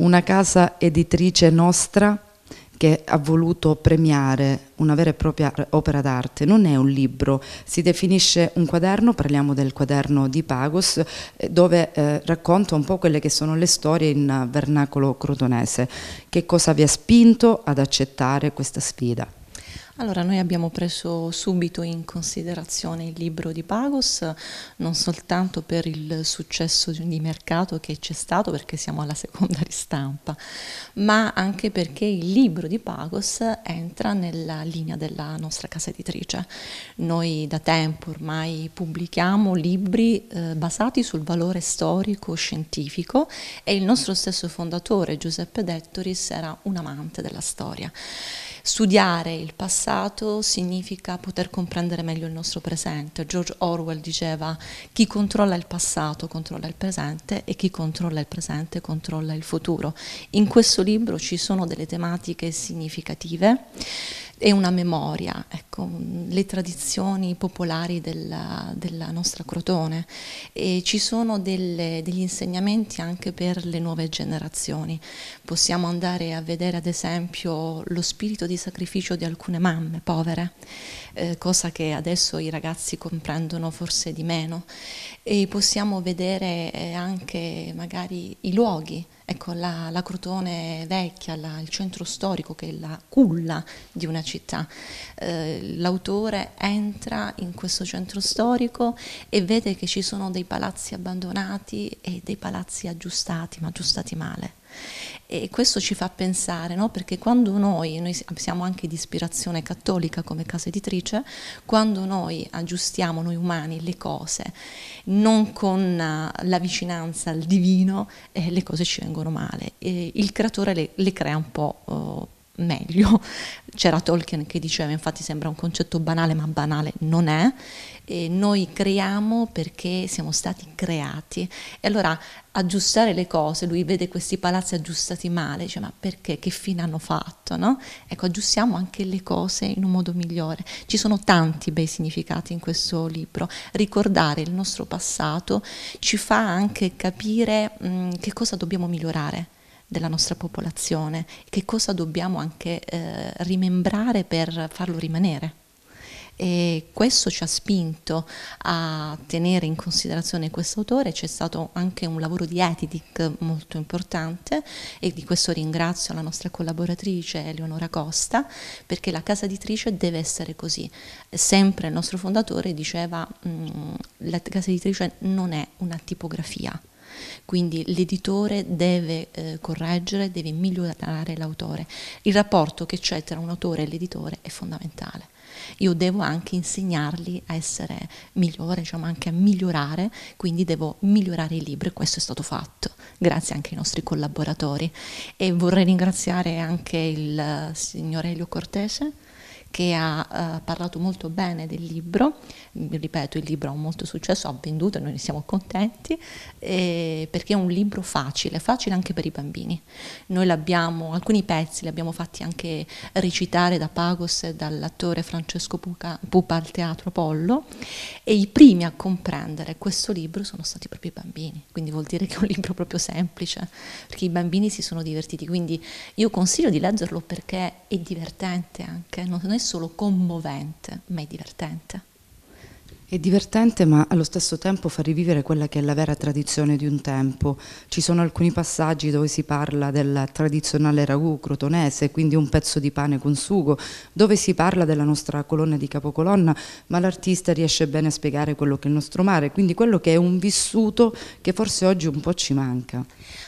Una casa editrice nostra che ha voluto premiare una vera e propria opera d'arte, non è un libro, si definisce un quaderno, parliamo del quaderno di Pagos, eh, dove eh, racconta un po' quelle che sono le storie in vernacolo crotonese. Che cosa vi ha spinto ad accettare questa sfida? Allora, noi abbiamo preso subito in considerazione il libro di Pagos, non soltanto per il successo di mercato che c'è stato, perché siamo alla seconda ristampa, ma anche perché il libro di Pagos entra nella linea della nostra casa editrice. Noi da tempo ormai pubblichiamo libri eh, basati sul valore storico-scientifico e il nostro stesso fondatore, Giuseppe Dettoris, era un amante della storia studiare il passato significa poter comprendere meglio il nostro presente. George Orwell diceva chi controlla il passato controlla il presente e chi controlla il presente controlla il futuro. In questo libro ci sono delle tematiche significative e una memoria, ecco, le tradizioni popolari della, della nostra Crotone e ci sono delle, degli insegnamenti anche per le nuove generazioni. Possiamo andare a vedere ad esempio lo spirito di sacrificio di alcune mamme povere, eh, cosa che adesso i ragazzi comprendono forse di meno e possiamo vedere eh, anche magari i luoghi Ecco, la, la Crotone vecchia, la, il centro storico che è la culla di una città. Eh, l'autore entra in questo centro storico e vede che ci sono dei palazzi abbandonati e dei palazzi aggiustati, ma aggiustati male. E questo ci fa pensare, no? perché quando noi, noi siamo anche di ispirazione cattolica come casa editrice, quando noi aggiustiamo noi umani le cose non con eh, la vicinanza al divino, eh, le cose ci vengono male. E il creatore le, le crea un po' oh, meglio. C'era Tolkien che diceva, infatti sembra un concetto banale, ma banale non è. E noi creiamo perché siamo stati creati. E allora aggiustare le cose, lui vede questi palazzi aggiustati male, dice ma perché, che fine hanno fatto? No? Ecco, aggiustiamo anche le cose in un modo migliore. Ci sono tanti bei significati in questo libro. Ricordare il nostro passato ci fa anche capire mh, che cosa dobbiamo migliorare della nostra popolazione, che cosa dobbiamo anche eh, rimembrare per farlo rimanere e questo ci ha spinto a tenere in considerazione questo autore, c'è stato anche un lavoro di editing molto importante e di questo ringrazio la nostra collaboratrice Eleonora Costa perché la casa editrice deve essere così. Sempre il nostro fondatore diceva mh, mm, la casa editrice non è una tipografia, quindi l'editore deve eh, correggere, deve migliorare l'autore. Il rapporto che c'è tra un autore e l'editore è fondamentale. Io devo anche insegnargli a essere migliore, diciamo anche a migliorare, quindi devo migliorare i libri, e questo è stato fatto, grazie anche ai nostri collaboratori. E vorrei ringraziare anche il eh, signor Elio Cortese, che ha eh, parlato molto bene del libro, mm, ripeto il libro ha un molto successo, ha venduto, noi ne siamo contenti, eh, perché è un libro facile, facile anche per i bambini. Noi l'abbiamo, alcuni pezzi li abbiamo fatti anche recitare da Pagos e dall'attore Francesco Puca, Pupa al Teatro Apollo e i primi a comprendere questo libro sono stati proprio i bambini, quindi vuol dire che è un libro proprio semplice, perché i bambini si sono divertiti, quindi io consiglio di leggerlo perché è divertente anche, non è solo commovente, ma è divertente. È divertente ma allo stesso tempo fa rivivere quella che è la vera tradizione di un tempo. Ci sono alcuni passaggi dove si parla del tradizionale ragù crotonese, quindi un pezzo di pane con sugo, dove si parla della nostra colonna di capocolonna, ma l'artista riesce bene a spiegare quello che è il nostro mare, quindi quello che è un vissuto che forse oggi un po' ci manca.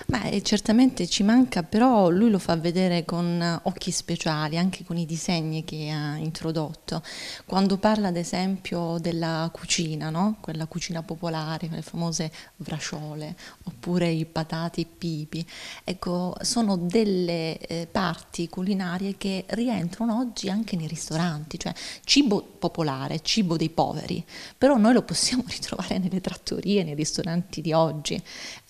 Beh, certamente ci manca, però lui lo fa vedere con occhi speciali, anche con i disegni che ha introdotto. Quando parla ad esempio della cucina, no? quella cucina popolare, le famose brasciole, oppure i patati e pipi. Ecco, sono delle eh, parti culinarie che rientrano oggi anche nei ristoranti, cioè cibo popolare, cibo dei poveri, però noi lo possiamo ritrovare nelle trattorie, nei ristoranti di oggi.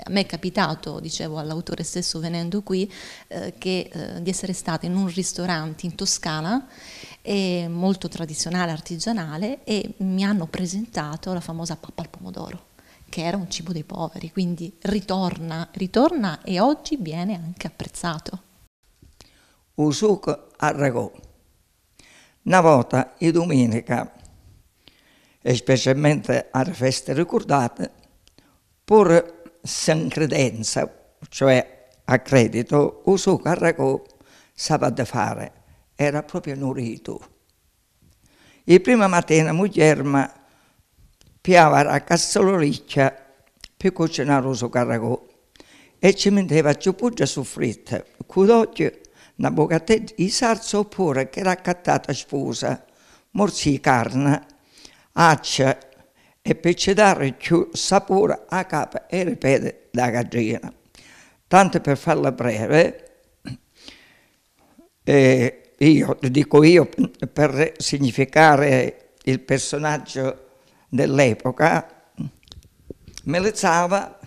A me è capitato, dicevo all'autore stesso venendo qui, eh, che, eh, di essere stata in un ristorante in Toscana è molto tradizionale, artigianale e mi hanno presentato la famosa pappa al pomodoro che era un cibo dei poveri, quindi ritorna, ritorna e oggi viene anche apprezzato. Un succo a ragù. Una volta in domenica, e specialmente alle feste ricordate, pur sin credenza, cioè a credito, un succo a ragù sapeva fare era proprio Nuritu. E prima mattina Muglierma piava a Castelloriccia per cucinare il suo caragò e ci metteva giù puggia su fritta, cudocchio, una boccatella di salsa oppure che raccattata accattata sposa, morsi di carne, accia e per ci dare più sapore a capo e ripete da cagina. Tanto per farla breve, eh, io, dico io, per significare il personaggio dell'epoca, melezzava,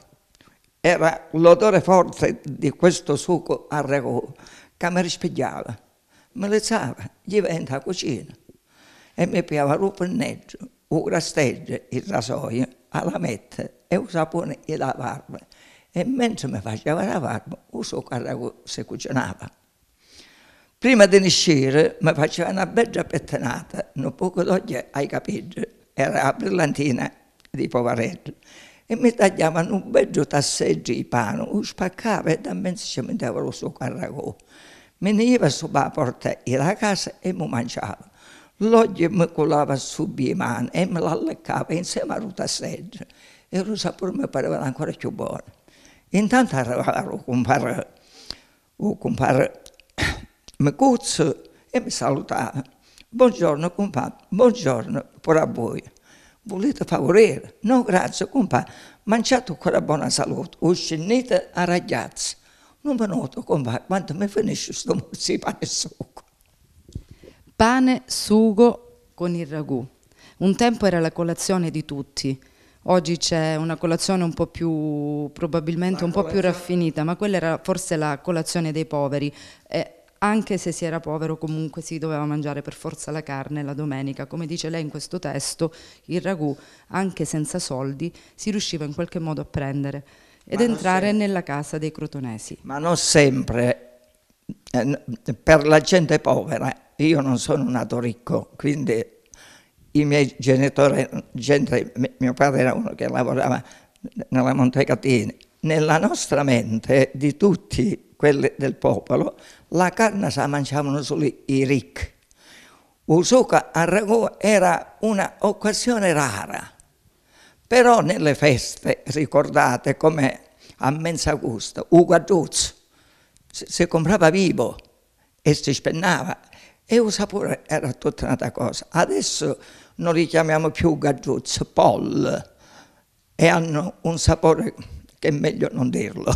era l'odore forte di questo succo a ragù che mi rispigliava, melezzava, gli venne cucina e mi piava un il un grasteggio, il rasoio, la metta e il sapone e la barba. E mentre mi faceva la barba, un succo a ragù si cucinava. Prima di nascere mi faceva una bella pettinata, non poco d'oggi ai capelli, era la brillantina di Povarello, e mi tagliavano un bel tasseggio di pane, lo spaccava e da mezzo ci mettevano su carragò. Me ne sulla porta della casa e mi mangiava. L'oggi mi colava su le mani e me la leccava insieme al tasseggio. E il sapore mi pareva ancora più buono. Intanto arrivava il compare, il compare mi cuzzo e mi salutava. Buongiorno compagno, buongiorno per a voi. Volete favorire? No, grazie compagno. Mangiate ancora buona salute, uscite a ragazzi. Un minuto compagno, quando mi finisce questo morso pane e sugo. Pane, sugo con il ragù. Un tempo era la colazione di tutti, Oggi c'è una colazione un po' più, probabilmente la un po' più raffinata, ma quella era forse la colazione dei poveri. Eh, anche se si era povero comunque si doveva mangiare per forza la carne la domenica, come dice lei in questo testo, il ragù anche senza soldi si riusciva in qualche modo a prendere ed entrare sempre. nella casa dei crotonesi. Ma non sempre, eh, per la gente povera, io non sono nato ricco, quindi i miei genitori, gente, mio padre era uno che lavorava nella Montecatini, nella nostra mente di tutti quelli del popolo, la carne se la mangiavano solo i ricchi. Usuka a ragù era un'occasione rara, però nelle feste, ricordate come a Mensagusta, Ugo Adduzzo, si comprava vivo e si spennava e un sapore era tutta un'altra cosa. Adesso non li chiamiamo più gagguzzo, poll, e hanno un sapore che è meglio non dirlo.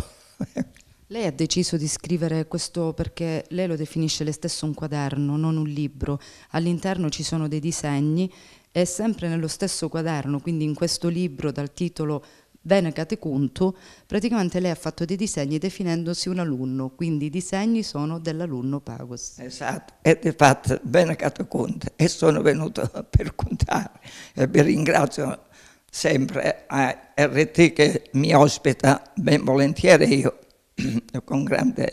Lei ha deciso di scrivere questo perché lei lo definisce lei stesso un quaderno, non un libro. All'interno ci sono dei disegni e sempre nello stesso quaderno, quindi in questo libro dal titolo Bene Catecunto, praticamente lei ha fatto dei disegni definendosi un alunno, quindi i disegni sono dell'alunno Pagos. Esatto, e di fatto Bene Catecunto e sono venuto per contare e vi ringrazio sempre a eh, RT che mi ospita ben volentieri io con grande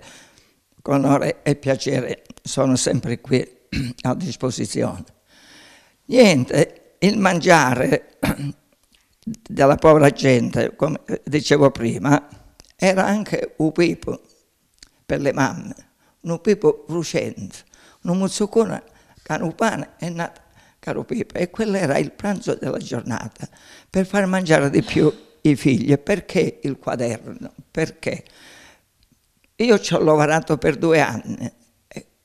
onore e piacere sono sempre qui a disposizione. Niente, il mangiare della povera gente, come dicevo prima, era anche un pipo per le mamme, un pipo bruciente, un muzzucone canupane e nato caro Pipa, e quello era il pranzo della giornata, per far mangiare di più i figli. Perché il quaderno? Perché? Io ci ho lavorato per due anni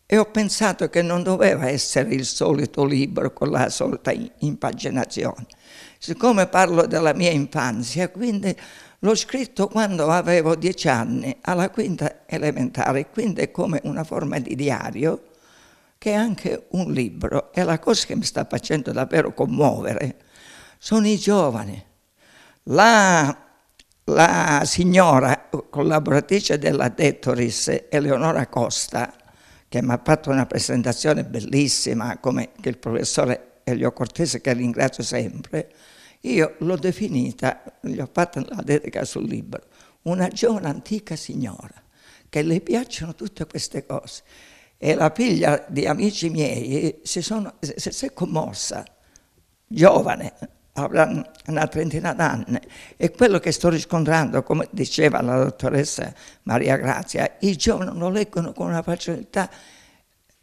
e ho pensato che non doveva essere il solito libro con la solita impaginazione. Siccome parlo della mia infanzia, quindi l'ho scritto quando avevo dieci anni, alla quinta elementare, quindi è come una forma di diario che è anche un libro. E la cosa che mi sta facendo davvero commuovere sono i giovani. La la signora collaboratrice della Dettoris, Eleonora Costa, che mi ha fatto una presentazione bellissima, come il professore Elio Cortese, che ringrazio sempre, io l'ho definita, gli ho fatto la dedica sul libro, una giovane antica signora, che le piacciono tutte queste cose. E la figlia di amici miei si, sono, si è commossa, giovane, avrà una trentina d'anni e quello che sto riscontrando, come diceva la dottoressa Maria Grazia, i giovani lo leggono con una facilità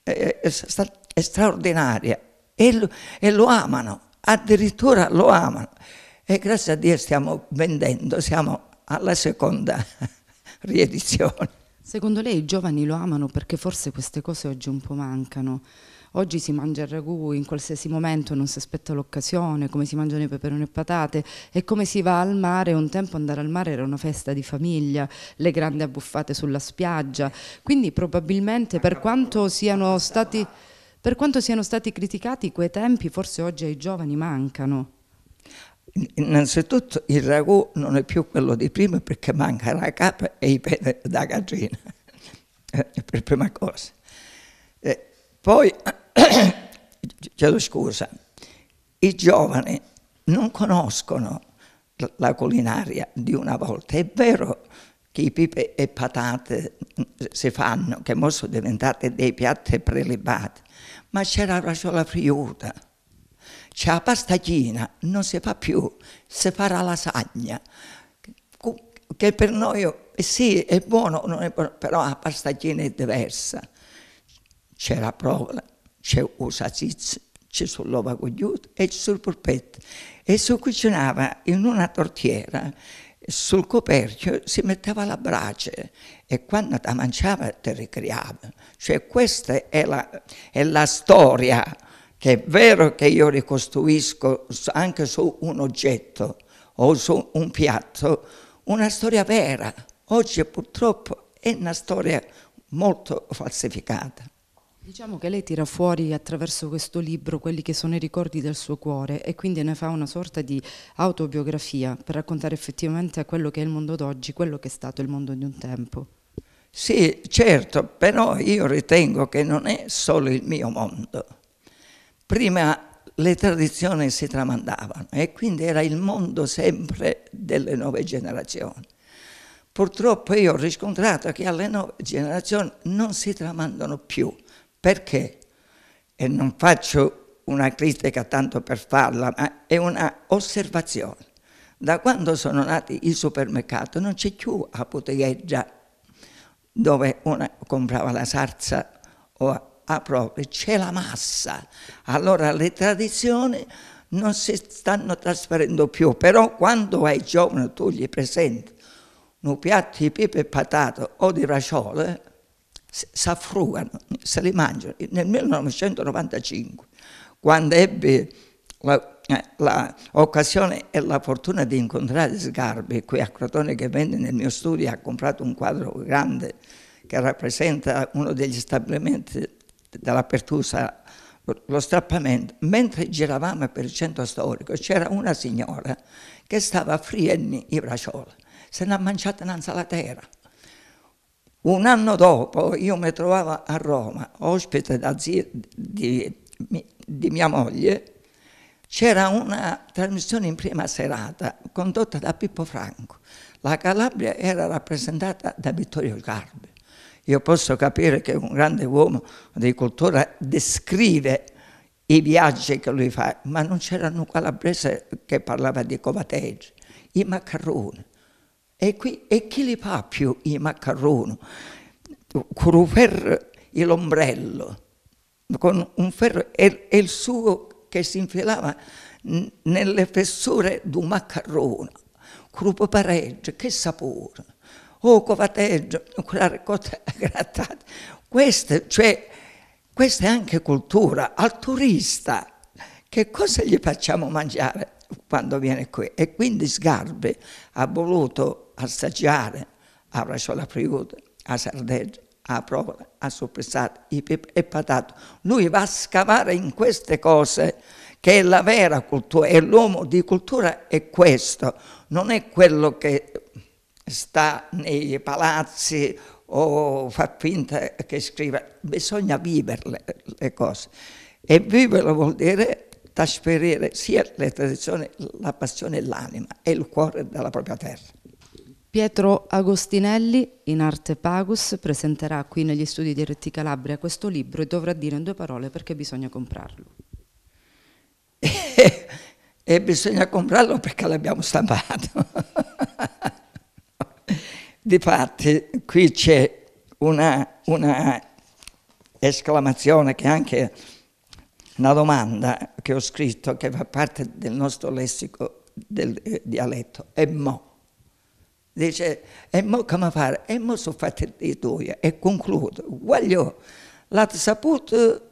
eh, eh, eh, straordinaria e lo amano, addirittura lo amano. E grazie a Dio stiamo vendendo, siamo alla seconda riedizione. Secondo lei i giovani lo amano perché forse queste cose oggi un po' mancano? Oggi si mangia il ragù in qualsiasi momento, non si aspetta l'occasione, come si mangiano i peperoni e patate e come si va al mare. Un tempo andare al mare era una festa di famiglia, le grandi abbuffate sulla spiaggia. Quindi probabilmente per quanto siano stati, per quanto siano stati criticati quei tempi, forse oggi ai giovani mancano. Innanzitutto il ragù non è più quello di prima perché manca la capa e i pene da gallina, eh, per prima cosa. E eh, poi, chiedo scusa, i giovani non conoscono la culinaria di una volta. È vero che i pipe e patate mm, si fanno, che sono diventate dei piatti prelibati, ma c'era la sola friuta, c'è la pastatina, non si fa più, si fa la lasagna, che per noi eh, sì è buono, è buono però la pastatina è diversa. C'è la provola, c'è il sazizio, c'è sull'ova cogliuta e c'è il polpetto. E si cucinava in una tortiera, sul coperchio si metteva la brace e quando la mangiava ti ricreava. Cioè questa è la, è la storia che è vero che io ricostruisco anche su un oggetto o su un piatto una storia vera, oggi purtroppo è una storia molto falsificata. Diciamo che lei tira fuori attraverso questo libro quelli che sono i ricordi del suo cuore e quindi ne fa una sorta di autobiografia per raccontare effettivamente a quello che è il mondo d'oggi, quello che è stato il mondo di un tempo. Sì, certo, però io ritengo che non è solo il mio mondo prima le tradizioni si tramandavano e quindi era il mondo sempre delle nuove generazioni. Purtroppo io ho riscontrato che alle nuove generazioni non si tramandano più. Perché? E non faccio una critica tanto per farla, ma è un'osservazione. Da quando sono nati i supermercati non c'è più a bottegheggia dove uno comprava la salsa o proprio, c'è la massa. Allora le tradizioni non si stanno trasferendo più, però quando ai giovani tu gli presenti un piatto di pepe e patate o di raciole, si affrugano, se li mangiano. Nel 1995, quando ebbe l'occasione eh, e la fortuna di incontrare Sgarbi qui a Crotone che venne nel mio studio, ha comprato un quadro grande che rappresenta uno degli stabilimenti dalla Pertusa lo strappamento, mentre giravamo per il centro storico c'era una signora che stava frienni i bracioli, se ne ha mangiata innanzi terra. Un anno dopo io mi trovavo a Roma, ospite da zia di, di mia moglie, c'era una trasmissione in prima serata condotta da Pippo Franco. La Calabria era rappresentata da Vittorio Carpi. Io posso capire che un grande uomo di cultura descrive i viaggi che lui fa, ma non c'era un calabrese che parlava di covateggi, i maccaroni. E, qui, e chi li fa più i maccaroni? Curufer e l'ombrello, con un ferro, e, e il suo che si infilava nelle fessure di un maccarone, crupo pareggio, che sapore! o oh, covateggio, quella ricotta grattata. Queste, cioè, questa è anche cultura. Al turista che cosa gli facciamo mangiare quando viene qui? E quindi Sgarbi ha voluto assaggiare a Braciola Friuli, a Sardeggio, a Provola, a i Soppressato e Patato. Lui va a scavare in queste cose che è la vera cultura e l'uomo di cultura è questo, non è quello che sta nei palazzi o fa finta che scriva, bisogna vivere le cose. E vivere vuol dire trasferire sia le tradizioni, la passione e l'anima e il cuore della propria terra. Pietro Agostinelli, in arte Pagus, presenterà qui negli studi di Retti Calabria questo libro e dovrà dire in due parole perché bisogna comprarlo. e bisogna comprarlo perché l'abbiamo stampato. Di fatti, qui c'è una, una esclamazione che è anche una domanda che ho scritto che fa parte del nostro lessico del eh, dialetto, e mo. Dice, e mo come fare? E mo sono fatti di due. E concludo, guaglio, l'ha saputo,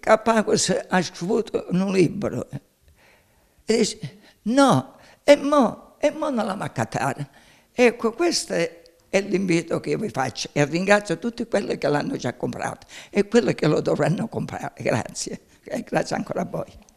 capace, ha scrivito un libro. E dice, no, e mo e non la maccatare. Ecco, questo è l'invito che io vi faccio e ringrazio tutti quelli che l'hanno già comprato e quelli che lo dovranno comprare. Grazie e eh, grazie ancora a voi.